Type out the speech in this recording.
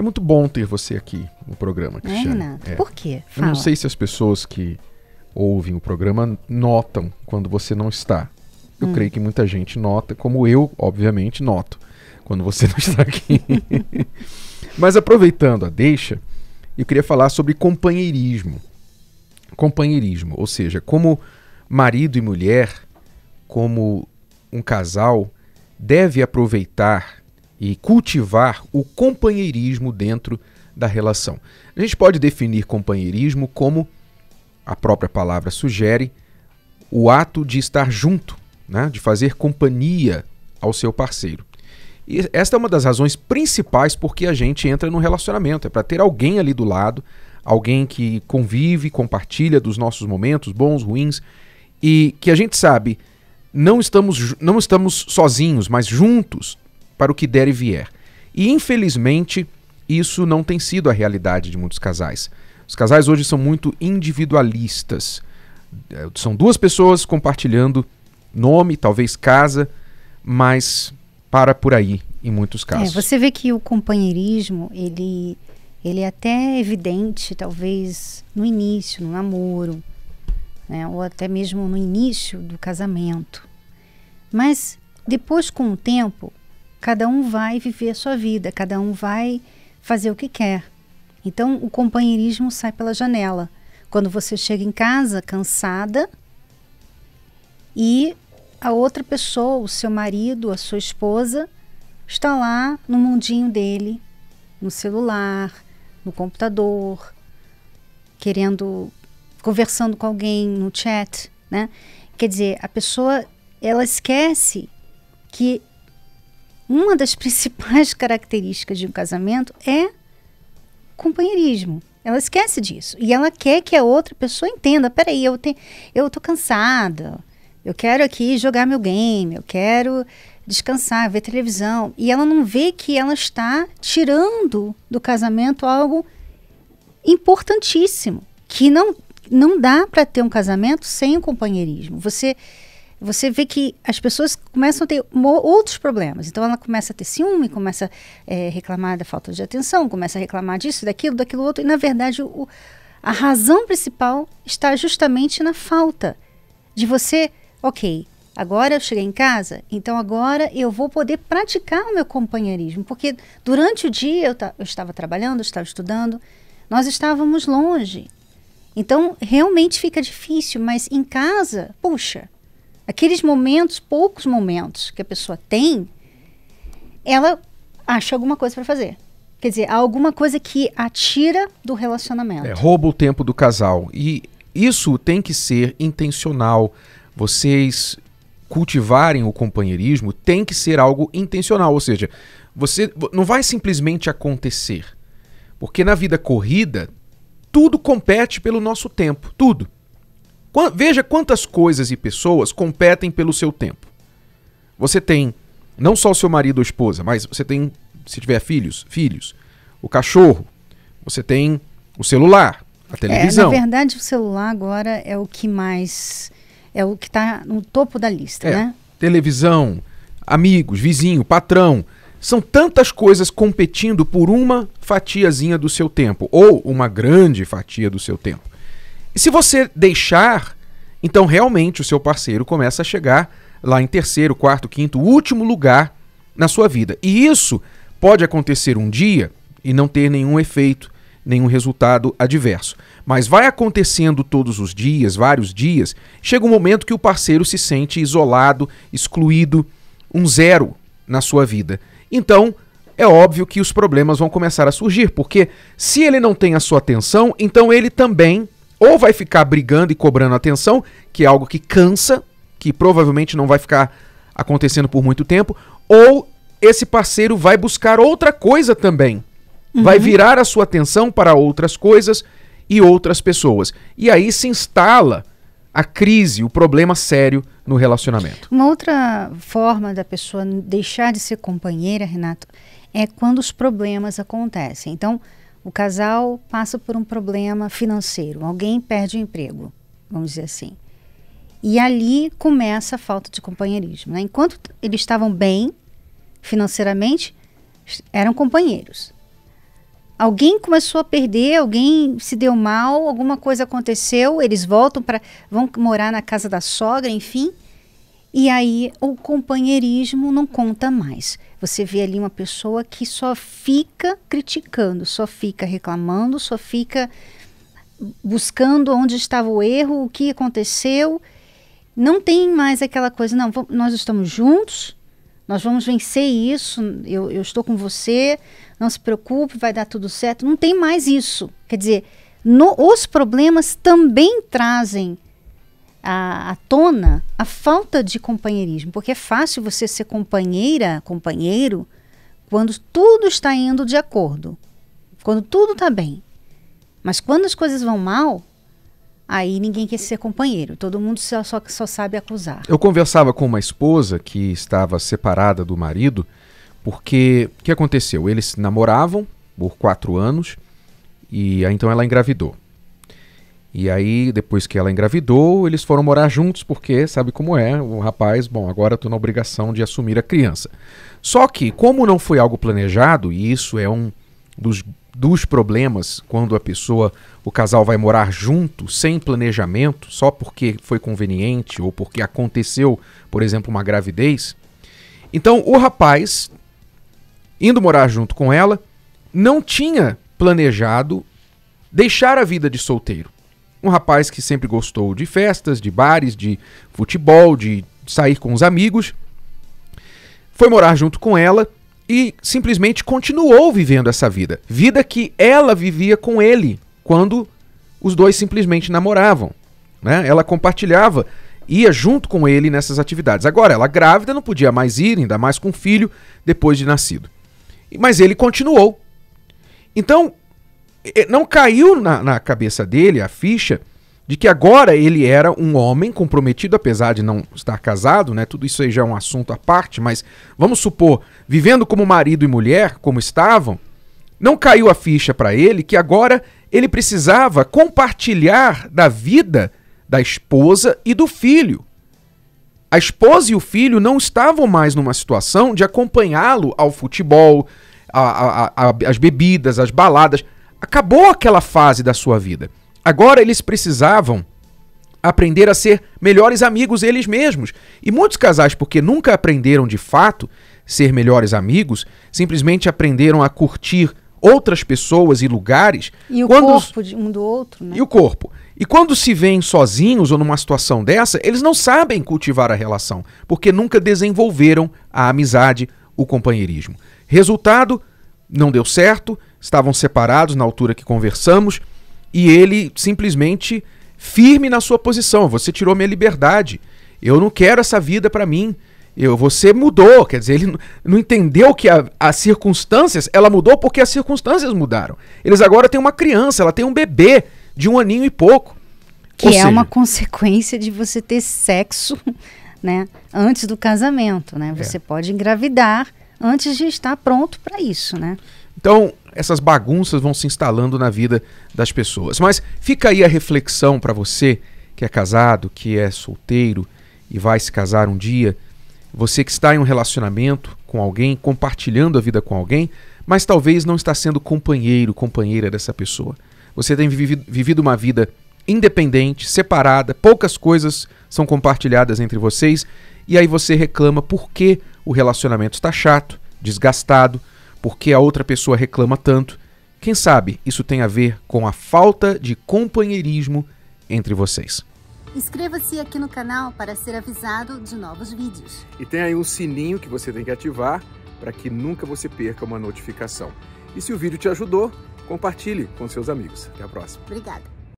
É muito bom ter você aqui no programa, Cristiane. É, É. Por quê? Fala. Eu não sei se as pessoas que ouvem o programa notam quando você não está. Eu hum. creio que muita gente nota, como eu, obviamente, noto quando você não está aqui. Mas aproveitando a deixa, eu queria falar sobre companheirismo. Companheirismo, ou seja, como marido e mulher, como um casal, deve aproveitar e cultivar o companheirismo dentro da relação. A gente pode definir companheirismo como a própria palavra sugere o ato de estar junto, né? de fazer companhia ao seu parceiro. E esta é uma das razões principais porque a gente entra no relacionamento, é para ter alguém ali do lado, alguém que convive, compartilha dos nossos momentos bons, ruins e que a gente sabe não estamos não estamos sozinhos, mas juntos para o que der e vier. E infelizmente, isso não tem sido a realidade de muitos casais. Os casais hoje são muito individualistas. Eh, são duas pessoas compartilhando nome, talvez casa, mas para por aí em muitos é, casos. É, você vê que o companheirismo, ele ele é até evidente, talvez, no início, no namoro, né? ou até mesmo no início do casamento. Mas depois, com o tempo, cada um vai viver a sua vida, cada um vai fazer o que quer. Então o companheirismo sai pela janela. Quando você chega em casa cansada e a outra pessoa, o seu marido, a sua esposa, está lá no mundinho dele, no celular, no computador, querendo conversando com alguém no chat, né? Quer dizer, a pessoa ela esquece que uma das principais características de um casamento é companheirismo. Ela esquece disso. E ela quer que a outra pessoa entenda. Peraí, eu, te, eu tô cansada. Eu quero aqui jogar meu game. Eu quero descansar, ver televisão. E ela não vê que ela está tirando do casamento algo importantíssimo. Que não, não dá para ter um casamento sem o companheirismo. Você você vê que as pessoas começam a ter outros problemas. Então ela começa a ter ciúme, começa a é, reclamar da falta de atenção, começa a reclamar disso, daquilo, daquilo outro. E na verdade o, a razão principal está justamente na falta de você, ok, agora eu cheguei em casa, então agora eu vou poder praticar o meu companheirismo, porque durante o dia eu, eu estava trabalhando, eu estava estudando, nós estávamos longe. Então realmente fica difícil, mas em casa, puxa, Aqueles momentos, poucos momentos que a pessoa tem, ela acha alguma coisa para fazer. Quer dizer, alguma coisa que atira do relacionamento. É, rouba o tempo do casal. E isso tem que ser intencional. Vocês cultivarem o companheirismo tem que ser algo intencional, ou seja, você não vai simplesmente acontecer. Porque na vida corrida, tudo compete pelo nosso tempo, tudo. Qu veja quantas coisas e pessoas competem pelo seu tempo. Você tem não só o seu marido ou esposa, mas você tem, se tiver filhos, filhos, o cachorro, você tem o celular, a televisão. É, na verdade, o celular agora é o que mais. É o que está no topo da lista, é, né? Televisão, amigos, vizinho, patrão. São tantas coisas competindo por uma fatiazinha do seu tempo, ou uma grande fatia do seu tempo. E se você deixar, então realmente o seu parceiro começa a chegar lá em terceiro, quarto, quinto, último lugar na sua vida. E isso pode acontecer um dia e não ter nenhum efeito, nenhum resultado adverso. Mas vai acontecendo todos os dias, vários dias, chega um momento que o parceiro se sente isolado, excluído, um zero na sua vida. Então, é óbvio que os problemas vão começar a surgir, porque se ele não tem a sua atenção, então ele também ou vai ficar brigando e cobrando atenção, que é algo que cansa, que provavelmente não vai ficar acontecendo por muito tempo, ou esse parceiro vai buscar outra coisa também. Uhum. Vai virar a sua atenção para outras coisas e outras pessoas. E aí se instala a crise, o problema sério no relacionamento. Uma outra forma da pessoa deixar de ser companheira, Renato, é quando os problemas acontecem. Então, o casal passa por um problema financeiro, alguém perde o emprego, vamos dizer assim. E ali começa a falta de companheirismo. Né? Enquanto eles estavam bem financeiramente, eram companheiros. Alguém começou a perder, alguém se deu mal, alguma coisa aconteceu, eles voltam para. vão morar na casa da sogra, enfim. E aí o companheirismo não conta mais. Você vê ali uma pessoa que só fica criticando, só fica reclamando, só fica buscando onde estava o erro, o que aconteceu. Não tem mais aquela coisa, não, nós estamos juntos, nós vamos vencer isso, eu, eu estou com você, não se preocupe, vai dar tudo certo. Não tem mais isso. Quer dizer, no, os problemas também trazem à, à tona a falta de companheirismo, porque é fácil você ser companheira, companheiro, quando tudo está indo de acordo, quando tudo está bem. Mas quando as coisas vão mal, aí ninguém quer ser companheiro, todo mundo só, só, só sabe acusar. Eu conversava com uma esposa que estava separada do marido, porque o que aconteceu? Eles namoravam por quatro anos e aí, então ela engravidou. E aí, depois que ela engravidou, eles foram morar juntos, porque sabe como é, o rapaz, bom, agora estou na obrigação de assumir a criança. Só que, como não foi algo planejado, e isso é um dos, dos problemas quando a pessoa, o casal vai morar junto, sem planejamento, só porque foi conveniente ou porque aconteceu, por exemplo, uma gravidez. Então, o rapaz, indo morar junto com ela, não tinha planejado deixar a vida de solteiro. Um rapaz que sempre gostou de festas, de bares, de futebol, de sair com os amigos. Foi morar junto com ela e simplesmente continuou vivendo essa vida. Vida que ela vivia com ele quando os dois simplesmente namoravam. Né? Ela compartilhava, ia junto com ele nessas atividades. Agora, ela grávida não podia mais ir, ainda mais com o filho, depois de nascido. Mas ele continuou. Então, é, não caiu na, na cabeça dele a ficha de que agora ele era um homem comprometido, apesar de não estar casado, né? Tudo isso aí já é um assunto à parte, mas vamos supor, vivendo como marido e mulher, como estavam, não caiu a ficha para ele que agora ele precisava compartilhar da vida da esposa e do filho. A esposa e o filho não estavam mais numa situação de acompanhá-lo ao futebol, às bebidas, às baladas acabou aquela fase da sua vida. Agora eles precisavam aprender a ser melhores amigos eles mesmos. E muitos casais, porque nunca aprenderam de fato ser melhores amigos, simplesmente aprenderam a curtir outras pessoas e lugares. E o quando... corpo um do outro, né? E o corpo. E quando se veem sozinhos ou numa situação dessa, eles não sabem cultivar a relação, porque nunca desenvolveram a amizade, o companheirismo. Resultado, não deu certo, estavam separados na altura que conversamos, e ele simplesmente firme na sua posição. Você tirou minha liberdade. Eu não quero essa vida para mim. Eu, você mudou, quer dizer, ele não entendeu que a, as circunstâncias, ela mudou porque as circunstâncias mudaram. Eles agora têm uma criança, ela tem um bebê de um aninho e pouco. Que é uma consequência de você ter sexo, né, antes do casamento, né? É. Você é. pode engravidar antes de estar pronto para isso, né? Então, essas bagunças vão se instalando na vida das pessoas. Mas fica aí a reflexão para você que é casado, que é solteiro e vai se casar um dia, você que está em um relacionamento com alguém, compartilhando a vida com alguém, mas talvez não está sendo companheiro, companheira dessa pessoa. Você tem vivido uma vida independente, separada, poucas coisas são compartilhadas entre vocês, e aí você reclama por que o relacionamento está chato, desgastado, por que a outra pessoa reclama tanto. Quem sabe isso tem a ver com a falta de companheirismo entre vocês. Inscreva-se aqui no canal para ser avisado de novos vídeos. E tem aí um sininho que você tem que ativar para que nunca você perca uma notificação. E se o vídeo te ajudou, compartilhe com seus amigos. Até a próxima. Obrigada.